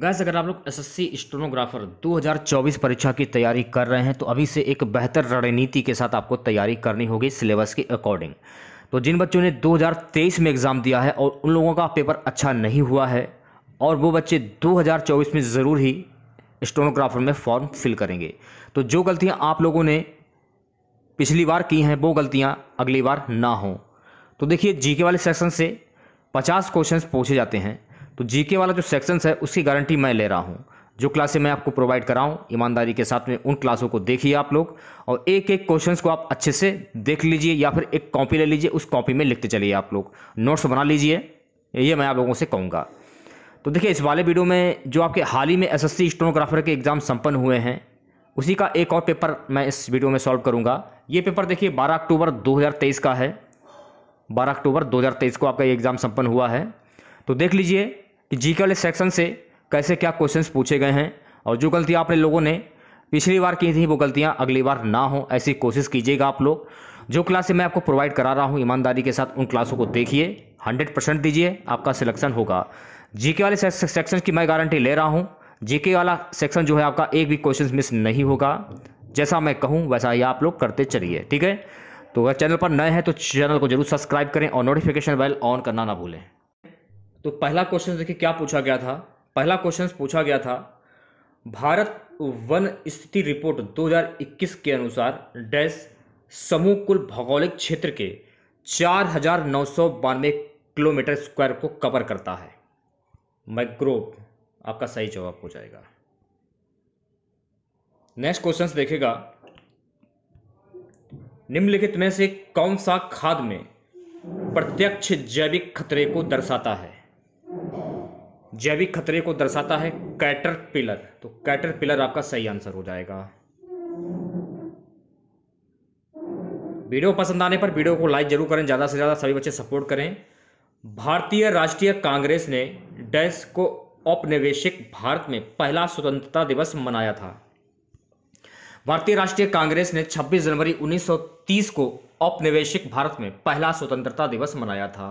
gas अगर आप लोग एसएससी स्टोनोग्राफर 2024 परीक्षा की तैयारी कर रहे हैं तो अभी से एक बेहतर रणनीति के साथ आपको तैयारी करनी होगी सिलेबस के अकॉर्डिंग तो जिन बच्चों ने 2023 में एग्ज़ाम दिया है और उन लोगों का पेपर अच्छा नहीं हुआ है और वो बच्चे 2024 में ज़रूर ही स्टोनोग्राफर में फॉर्म फिल करेंगे तो जो गलतियाँ आप लोगों ने पिछली बार की हैं वो गलतियाँ अगली बार ना हों तो देखिए जी वाले सेक्शन से पचास क्वेश्चन पूछे जाते हैं तो जीके वाला जो सेक्शंस है उसकी गारंटी मैं ले रहा हूँ जो क्लासें मैं आपको प्रोवाइड कराऊँ ईमानदारी के साथ में उन क्लासों को देखिए आप लोग और एक एक क्वेश्चन को आप अच्छे से देख लीजिए या फिर एक कॉपी ले लीजिए उस कॉपी में लिखते चलिए आप लोग नोट्स बना लीजिए ये मैं आप लोगों से कहूँगा तो देखिए इस वाले वीडियो में जो आपके हाल ही में एस एस स्टोनोग्राफर के एग्ज़ाम सम्पन्न हुए हैं उसी का एक और पेपर मैं इस वीडियो में सॉल्व करूँगा ये पेपर देखिए 12 अक्टूबर 2023 का है 12 अक्टूबर 2023 को आपका ये एग्ज़ाम संपन्न हुआ है तो देख लीजिए कि जी के वाले सेक्शन से कैसे क्या क्वेश्चंस पूछे गए हैं और जो गलतियाँ आपने लोगों ने पिछली बार की थी वो गलतियाँ अगली बार ना हो ऐसी कोशिश कीजिएगा आप लोग जो क्लासें मैं आपको प्रोवाइड करा रहा हूँ ईमानदारी के साथ उन क्लासों को देखिए हंड्रेड परसेंट दीजिए आपका सिलेक्शन होगा जीके वाले सेक्शन की मैं गारंटी ले रहा हूँ जीके वाला सेक्शन जो है आपका एक भी क्वेश्चन मिस नहीं होगा जैसा मैं कहूँ वैसा ही आप लोग करते चलिए ठीक है तो अगर चैनल पर नए हैं तो चैनल को जरूर सब्सक्राइब करें और नोटिफिकेशन बेल ऑन करना ना भूलें तो पहला क्वेश्चन देखिए क्या पूछा गया था पहला क्वेश्चन पूछा गया था भारत वन स्थिति रिपोर्ट 2021 के अनुसार डैश समूह कुल भौगोलिक क्षेत्र के चार हजार नौ सौ बानवे किलोमीटर स्क्वायर को कवर करता है मैग्रोव आपका सही जवाब हो जाएगा नेक्स्ट क्वेश्चन देखेगा निम्नलिखित में से कौन सा खाद में प्रत्यक्ष जैविक खतरे को दर्शाता है जैविक खतरे को दर्शाता है कैटर पिलर तो कैटर पिलर आपका सही आंसर हो जाएगा वीडियो पसंद आने पर वीडियो को लाइक जरूर करें ज़्यादा से ज़्यादा सभी बच्चे सपोर्ट करें भारतीय राष्ट्रीय कांग्रेस ने डैश को औपनिवेशिक भारत में पहला स्वतंत्रता दिवस मनाया था भारतीय राष्ट्रीय कांग्रेस ने 26 जनवरी 1930 को औपनिवेशिक भारत में पहला स्वतंत्रता दिवस मनाया था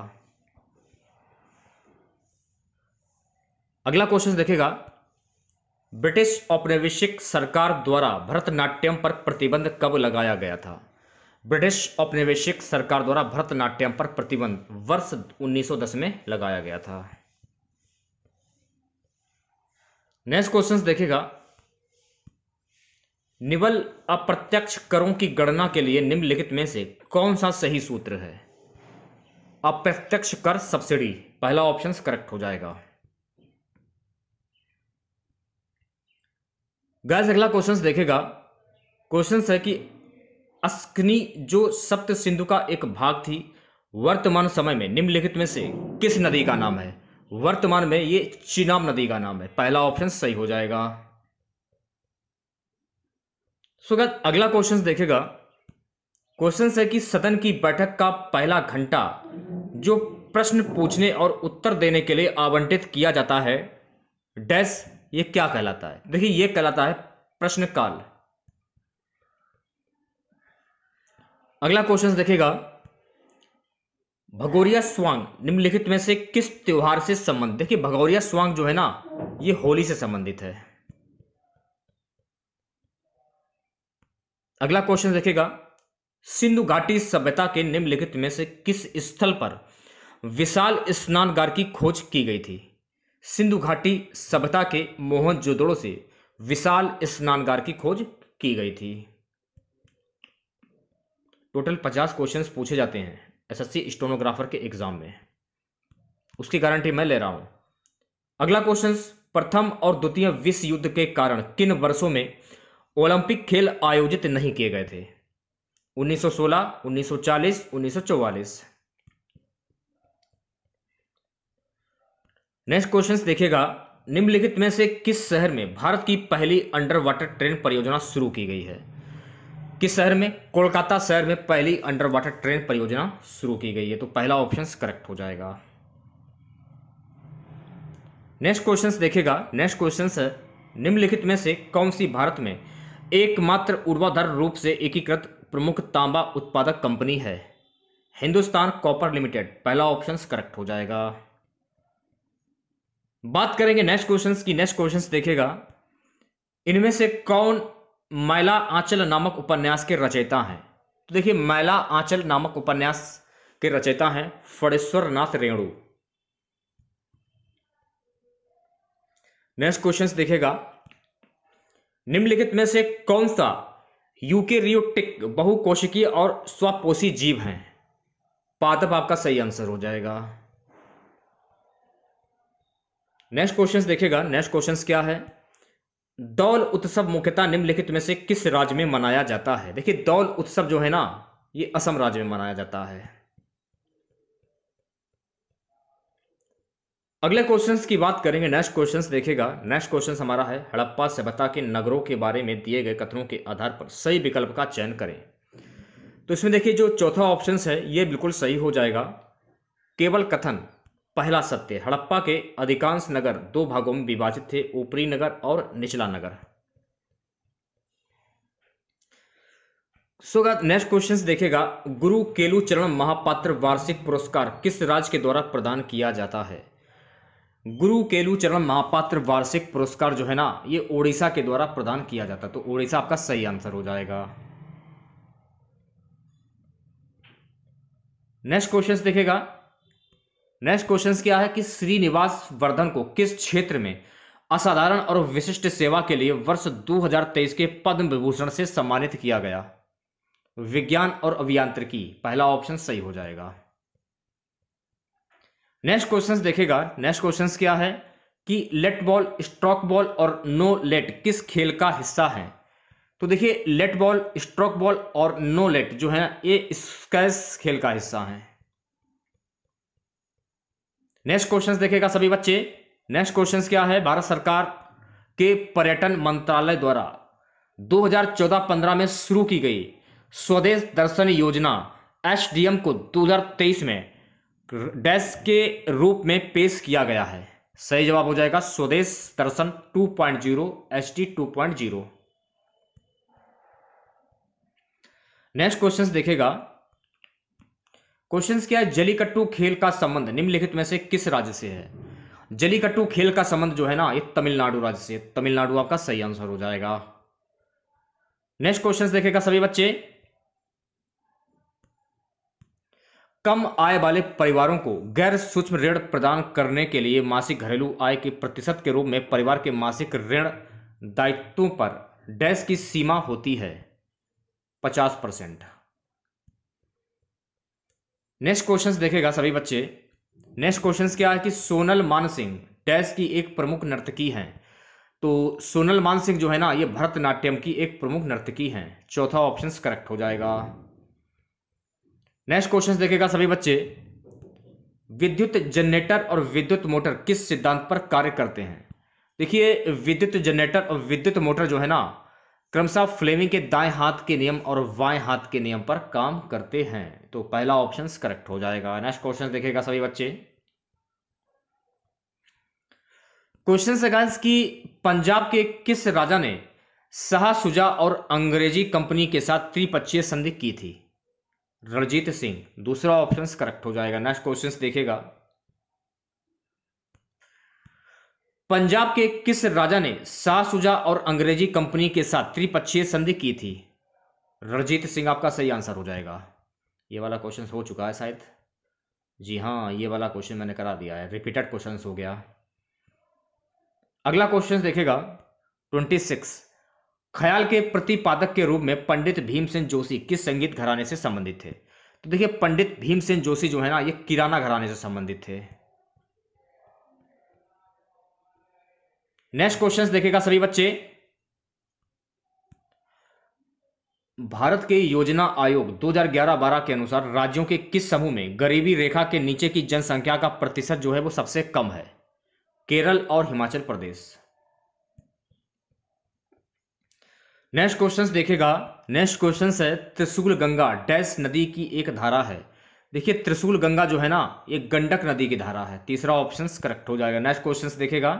अगला क्वेश्चन देखेगा ब्रिटिश औपनिवेशिक सरकार द्वारा भरतनाट्यम पर प्रतिबंध कब लगाया गया था ब्रिटिश औपनिवेशिक सरकार द्वारा भरतनाट्यम पर प्रतिबंध वर्ष 1910 में लगाया गया था नेक्स्ट क्वेश्चन देखेगा निवल अप्रत्यक्ष करों की गणना के लिए निम्नलिखित में से कौन सा सही सूत्र है अप्रत्यक्ष कर सब्सिडी पहला ऑप्शन करेक्ट हो जाएगा गैस अगला क्वेश्चन देखेगा क्वेश्चन है कि अस्कनी जो सप्त सिंधु का एक भाग थी वर्तमान समय में निम्नलिखित में से किस नदी का नाम है वर्तमान में ये चिनाब नदी का नाम है पहला ऑप्शन सही हो जाएगा सो so, अगला क्वेश्चन देखेगा क्वेश्चन है कि सदन की बैठक का पहला घंटा जो प्रश्न पूछने और उत्तर देने के लिए आवंटित किया जाता है डैश ये क्या कहलाता है देखिए ये कहलाता है प्रश्न काल अगला क्वेश्चन देखिएगा भगोरिया स्वांग निम्नलिखित में से किस त्योहार से संबंधित देखिए भगोरिया स्वांग जो है ना ये होली से संबंधित है अगला क्वेश्चन देखिएगा सिंधु घाटी सभ्यता के निम्नलिखित में से किस स्थल पर विशाल स्नानगार की खोज की गई थी सिंधु घाटी सभ्यता के मोहनजोदड़ो से विशाल स्नानगार की खोज की गई थी टोटल पचास क्वेश्चंस पूछे जाते हैं एसएससी स्टोनोग्राफर के एग्जाम में उसकी गारंटी मैं ले रहा हूं अगला क्वेश्चन प्रथम और द्वितीय विश्व युद्ध के कारण किन वर्षों में ओलंपिक खेल आयोजित नहीं किए गए थे 1916, 1940, 1944 नेक्स्ट क्वेश्चन देखिएगा निम्नलिखित में से किस शहर में भारत की पहली अंडर वाटर ट्रेन परियोजना शुरू की गई है किस शहर में कोलकाता शहर में पहली अंडर वाटर ट्रेन परियोजना शुरू की गई है तो पहला ऑप्शन करेक्ट हो जाएगा नेक्स्ट क्वेश्चन देखेगा नेक्स्ट क्वेश्चन है निम्नलिखित में से कौन सी भारत में एकमात्र ऊर्वाधर रूप से एकीकृत प्रमुख तांबा उत्पादक कंपनी है हिंदुस्तान कॉपर लिमिटेड पहला ऑप्शन करेक्ट हो जाएगा बात करेंगे नेक्स्ट क्वेश्चंस की नेक्स्ट क्वेश्चंस देखेगा इनमें से कौन मैला आंचल नामक उपन्यास के रचयिता हैं तो देखिए मैला आंचल नामक उपन्यास के रचयिता हैं फड़ेश्वर नाथ रेणु नेक्स्ट क्वेश्चंस देखेगा निम्नलिखित में से कौन सा रियोटिक बहुकोशिकी और स्वपोषी जीव है पादप आपका सही आंसर हो जाएगा नेक्स्ट क्वेश्चन देखेगा नेक्स्ट क्वेश्चन क्या है दौल उत्सव मुख्यतः निम्नलिखित में से किस राज्य में मनाया जाता है देखिए दौल उत्सव जो है ना ये असम राज्य में मनाया जाता है अगले क्वेश्चंस की बात करेंगे नेक्स्ट क्वेश्चंस देखेगा नेक्स्ट क्वेश्चन हमारा है हड़प्पा सभ्यता के नगरों के बारे में दिए गए कथनों के आधार पर सही विकल्प का चयन करें तो इसमें देखिए जो चौथा ऑप्शन है ये बिल्कुल सही हो जाएगा केवल कथन पहला सत्य हड़प्पा के अधिकांश नगर दो भागों में विभाजित थे ऊपरी नगर और निचला नगर सो नेक्स्ट क्वेश्चन देखेगा गुरु केलुचरण चरण महापात्र वार्षिक पुरस्कार किस राज्य के द्वारा प्रदान किया जाता है गुरु केलुचरण चरण महापात्र वार्षिक पुरस्कार जो है ना ये ओडिशा के द्वारा प्रदान किया जाता तो ओडिशा आपका सही आंसर हो जाएगा नेक्स्ट क्वेश्चन देखेगा नेक्स्ट क्वेश्चन क्या है कि श्रीनिवास वर्धन को किस क्षेत्र में असाधारण और विशिष्ट सेवा के लिए वर्ष 2023 के पद्म विभूषण से सम्मानित किया गया विज्ञान और अभियांत्रिकी पहला ऑप्शन सही हो जाएगा नेक्स्ट क्वेश्चन देखेगा नेक्स्ट क्वेश्चन क्या है कि लेट बॉल स्ट्रोक बॉल और नो लेट किस खेल का हिस्सा है तो देखिए लेट बॉल स्ट्रोक बॉल और नो लेट जो है ये स्कैस खेल का हिस्सा है नेक्स्ट क्वेश्चन देखेगा सभी बच्चे नेक्स्ट क्वेश्चन क्या है भारत सरकार के पर्यटन मंत्रालय द्वारा 2014-15 में शुरू की गई स्वदेश दर्शन योजना एसडीएम को 2023 में डैश के रूप में पेश किया गया है सही जवाब हो जाएगा Swadesh Darshan 2.0 point zero S T two point zero next question देखेगा क्वेश्चन क्या है जलीकट्टू खेल का संबंध निम्नलिखित में से किस राज्य से है जलीकट्टू खेल का संबंध जो है ना ये तमिलनाडु राज्य से तमिलनाडु आपका सही आंसर हो जाएगा नेक्स्ट क्वेश्चन देखेगा सभी बच्चे कम आय वाले परिवारों को गैर सूक्ष्म ऋण प्रदान करने के लिए मासिक घरेलू आय के प्रतिशत के रूप में परिवार के मासिक ऋण दायित्वों पर डैश की सीमा होती है पचास परसेंट नेक्स्ट क्वेश्चन देखेगा सभी बच्चे नेक्स्ट क्वेश्चन क्या है कि सोनल मान सिंह डैश की एक प्रमुख नर्तकी हैं तो सोनल मान सिंह जो है ना ये भरतनाट्यम की एक प्रमुख नर्तकी हैं चौथा ऑप्शन करेक्ट हो जाएगा नेक्स्ट क्वेश्चन देखेगा सभी बच्चे विद्युत जनरेटर और विद्युत मोटर किस सिद्धांत पर कार्य करते हैं देखिए विद्युत जनरेटर और विद्युत मोटर जो है ना क्रमशः फ्लेमिंग के दाएं हाथ के नियम और बाएं हाथ के नियम पर काम करते हैं तो पहला ऑप्शन करेक्ट हो जाएगा नेक्स्ट क्वेश्चन देखेगा सभी बच्चे क्वेश्चन सेगांस कि पंजाब के किस राजा ने शाह सुजा और अंग्रेजी कंपनी के साथ त्रिपक्षीय संधि की थी रणजीत सिंह दूसरा ऑप्शन करेक्ट हो जाएगा नेक्स्ट क्वेश्चन देखेगा पंजाब के किस राजा ने शाहसुजा और अंग्रेजी कंपनी के साथ त्रिपक्षीय संधि की थी रणजीत सिंह आपका सही आंसर हो जाएगा ये वाला क्वेश्चन हो चुका है शायद जी हाँ ये वाला क्वेश्चन मैंने करा दिया है रिपीटेड क्वेश्चन हो गया अगला क्वेश्चन देखेगा ट्वेंटी सिक्स ख्याल के प्रतिपादक के रूप में पंडित भीमसेन जोशी किस संगीत घराने से संबंधित थे तो देखिए पंडित भीमसेन जोशी जो है ना ये किराना घराने से संबंधित थे नेक्स्ट क्वेश्चन देखेगा सभी बच्चे भारत के योजना आयोग 2011-12 के अनुसार राज्यों के किस समूह में गरीबी रेखा के नीचे की जनसंख्या का प्रतिशत जो है वो सबसे कम है केरल और हिमाचल प्रदेश नेक्स्ट क्वेश्चन देखेगा नेक्स्ट क्वेश्चन है त्रिशूल गंगा डैश नदी की एक धारा है देखिए त्रिशूल गंगा जो है ना ये गंडक नदी की धारा है तीसरा ऑप्शन करेक्ट हो जाएगा नेक्स्ट क्वेश्चन देखेगा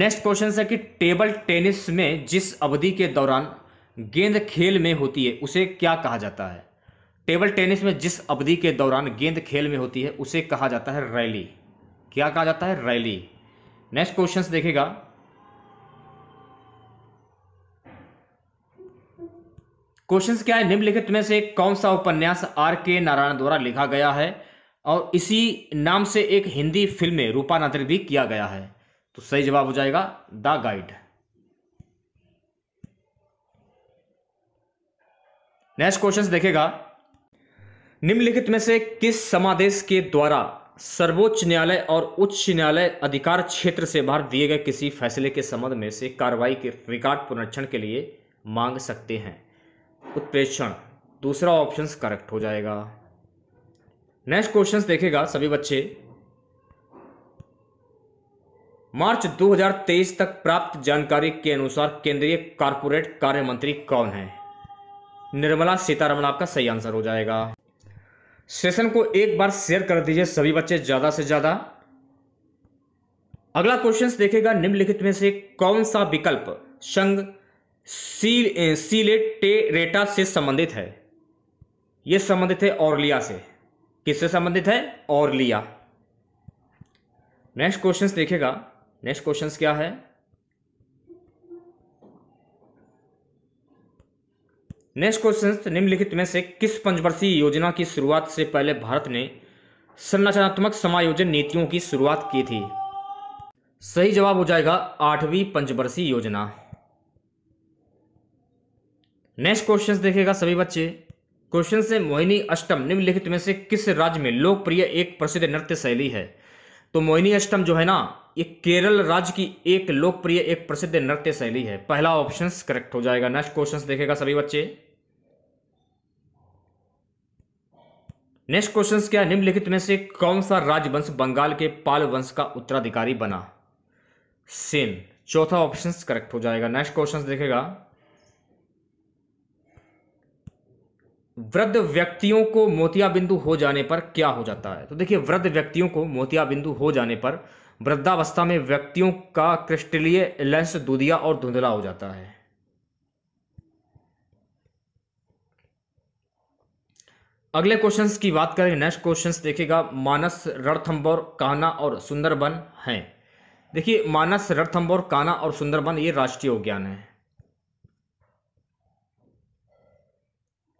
नेक्स्ट क्वेश्चन है कि टेबल टेनिस में जिस अवधि के दौरान गेंद खेल में होती है उसे क्या कहा जाता है टेबल टेनिस में जिस अवधि के दौरान गेंद खेल में होती है उसे कहा जाता है रैली क्या कहा जाता है रैली नेक्स्ट क्वेश्चन देखेगा क्वेश्चन क्या है निम्नलिखित में से कौन सा उपन्यास आर के नारायण द्वारा लिखा गया है और इसी नाम से एक हिंदी फिल्म में रूपानांतरित भी किया गया है तो सही जवाब हो जाएगा द गाइड नेक्स्ट क्वेश्चन देखेगा निम्नलिखित में से किस समादेश के द्वारा सर्वोच्च न्यायालय और उच्च न्यायालय अधिकार क्षेत्र से बाहर दिए गए किसी फैसले के संबंध में से कार्रवाई के रिकॉर्ड पुनरीक्षण के लिए मांग सकते हैं उत्प्रेक्षण दूसरा ऑप्शन करेक्ट हो जाएगा नेक्स्ट क्वेश्चन देखेगा सभी बच्चे मार्च 2023 तक प्राप्त जानकारी के अनुसार केंद्रीय कारपोरेट कार्य मंत्री कौन है निर्मला सीतारमण आपका सही आंसर हो जाएगा सेशन को एक बार शेयर कर दीजिए सभी बच्चे ज्यादा से ज्यादा अगला क्वेश्चन देखेगा निम्नलिखित में से कौन सा विकल्प संघ सी, सीलेटेरेटा से संबंधित है यह संबंधित है औरलिया से किससे संबंधित है औरलिया नेक्स्ट क्वेश्चन देखेगा नेक्स्ट क्वेश्चन क्या है नेक्स्ट क्वेश्चन निम्नलिखित में से किस पंचवर्षीय योजना की शुरुआत से पहले भारत ने संरचनात्मक समायोजन नीतियों की शुरुआत की थी सही जवाब हो जाएगा आठवीं पंचवर्षीय योजना नेक्स्ट क्वेश्चन देखेगा सभी बच्चे क्वेश्चन से मोहिनी अष्टम निम्नलिखित में से किस राज्य में लोकप्रिय एक प्रसिद्ध नृत्य शैली है तो मोहिनी अष्टम जो है ना ये केरल राज्य की एक लोकप्रिय एक प्रसिद्ध नृत्य शैली है पहला ऑप्शन करेक्ट हो जाएगा नेक्स्ट क्वेश्चन देखेगा सभी बच्चे नेक्स्ट क्वेश्चन क्या निम्नलिखित में से कौन सा राजवंश बंगाल के पाल वंश का उत्तराधिकारी बना सेन चौथा ऑप्शन करेक्ट हो जाएगा नेक्स्ट क्वेश्चन देखेगा वृद्ध व्यक्तियों को मोतियाबिंदु हो जाने पर क्या हो जाता है तो देखिए वृद्ध व्यक्तियों को मोतियाबिंदु हो जाने पर वृद्धावस्था में व्यक्तियों का क्रिस्टलीय लेंस दुधिया और धुंधला हो जाता है अगले क्वेश्चंस की बात करें नेक्स्ट क्वेश्चंस देखिएगा मानस रणथम्बोर काना और सुंदरबन हैं देखिए मानस रणथम्बोर काना और सुंदरबन ये राष्ट्रीय उद्यान है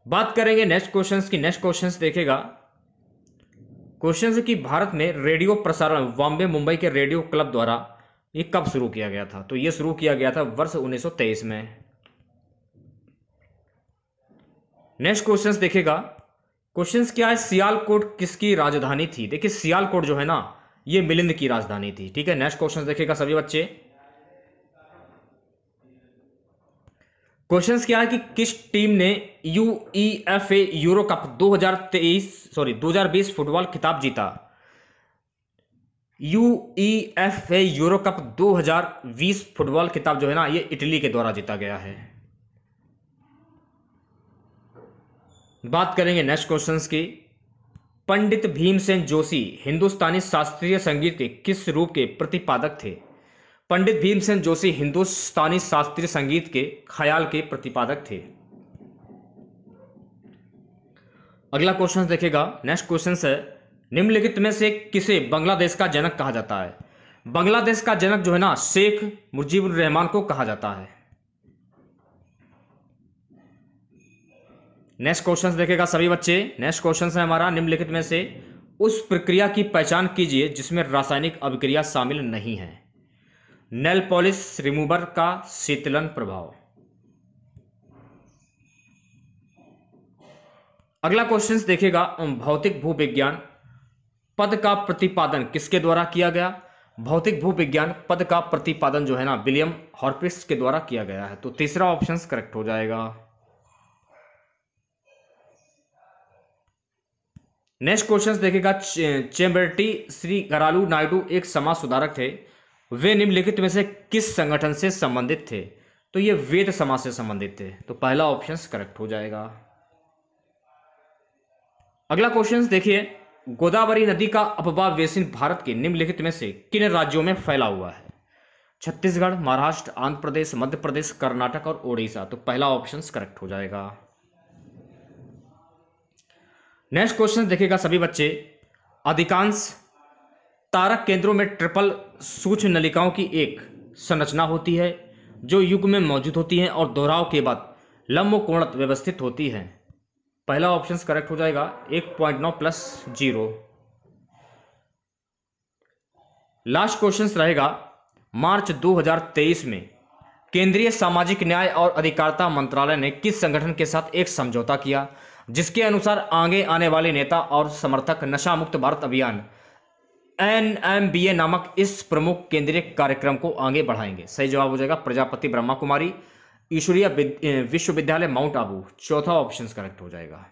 बात करेंगे नेक्स्ट क्वेश्चंस की नेक्स्ट क्वेश्चंस देखेगा क्वेश्चन है कि भारत में रेडियो प्रसारण बॉम्बे मुंबई के रेडियो क्लब द्वारा ये कब शुरू किया गया था तो ये शुरू किया गया था वर्ष 1923 में नेक्स्ट क्वेश्चन देखेगा क्वेश्चन क्या है सियालकोट किसकी राजधानी थी देखिए सियालकोट जो है ना ये मिलिंद की राजधानी थी ठीक है नेक्स्ट क्वेश्चन देखेगा सभी बच्चे क्वेश्चन क्या है कि किस टीम ने U E F A euro cup 2023 sorry 2020 football खिताब जीता U E F A euro cup 2020 football खिताब जो है ना ये इटली के द्वारा जीता गया है बात करेंगे नेक्स्ट क्वेश्चन की पंडित भीमसेन जोशी हिंदुस्तानी शास्त्रीय संगीत के किस रूप के प्रतिपादक थे पंडित भीमसेन जोशी हिंदुस्तानी शास्त्रीय संगीत के ख्याल के प्रतिपादक थे अगला क्वेश्चन देखेगा नेक्स्ट क्वेश्चन है निम्नलिखित में से किसे बांग्लादेश का जनक कहा जाता है बांग्लादेश का जनक जो है ना शेख मुजीबुर रहमान को कहा जाता है नेक्स्ट क्वेश्चन देखेगा सभी बच्चे नेक्स्ट क्वेश्चन है हमारा निम्नलिखित में से उस प्रक्रिया की पहचान कीजिए जिसमें रासायनिक अभिक्रिया शामिल नहीं है नेल पॉलिश रिमूवर का शीतलन प्रभाव अगला क्वेश्चन देखिएगा भौतिक भूविज्ञान पद का प्रतिपादन किसके द्वारा किया गया भौतिक भूविज्ञान पद का प्रतिपादन जो है ना विलियम हॉर्पिस के द्वारा किया गया है तो तीसरा ऑप्शन करेक्ट हो जाएगा नेक्स्ट क्वेश्चन देखेगा चेम्बर्टी श्री घरालू नायडू एक समाज सुधारक थे वे निम्नलिखित में से किस संगठन से संबंधित थे तो ये वेद समाज से संबंधित थे तो पहला ऑप्शन करेक्ट हो जाएगा अगला क्वेश्चन देखिए गोदावरी नदी का अपवाह बेसिन भारत के निम्नलिखित में से किन राज्यों में फैला हुआ है छत्तीसगढ़ महाराष्ट्र आंध्र प्रदेश मध्य प्रदेश कर्नाटक और ओडिशा तो पहला ऑप्शन करेक्ट हो जाएगा नेक्स्ट क्वेश्चन देखिएगा सभी बच्चे अधिकांश तारक केंद्रों में ट्रिपल सूक्ष्म नलिकाओं की एक संरचना होती है जो युग में मौजूद होती हैं और दोहराव के बाद लंब कोणत व्यवस्थित होती हैं पहला ऑप्शन करेक्ट हो जाएगा एक पॉइंट नौ प्लस जीरो लास्ट क्वेश्चन रहेगा मार्च 2023 में केंद्रीय सामाजिक न्याय और अधिकारिता मंत्रालय ने किस संगठन के साथ एक समझौता किया जिसके अनुसार आगे आने वाले नेता और समर्थक नशा मुक्त भारत अभियान एन एम बी ए नामक इस प्रमुख केंद्रीय कार्यक्रम को आगे बढ़ाएंगे सही जवाब हो जाएगा प्रजापति ब्रह्मा कुमारी ईश्वरीय विश्वविद्यालय माउंट आबू चौथा ऑप्शन करेक्ट हो जाएगा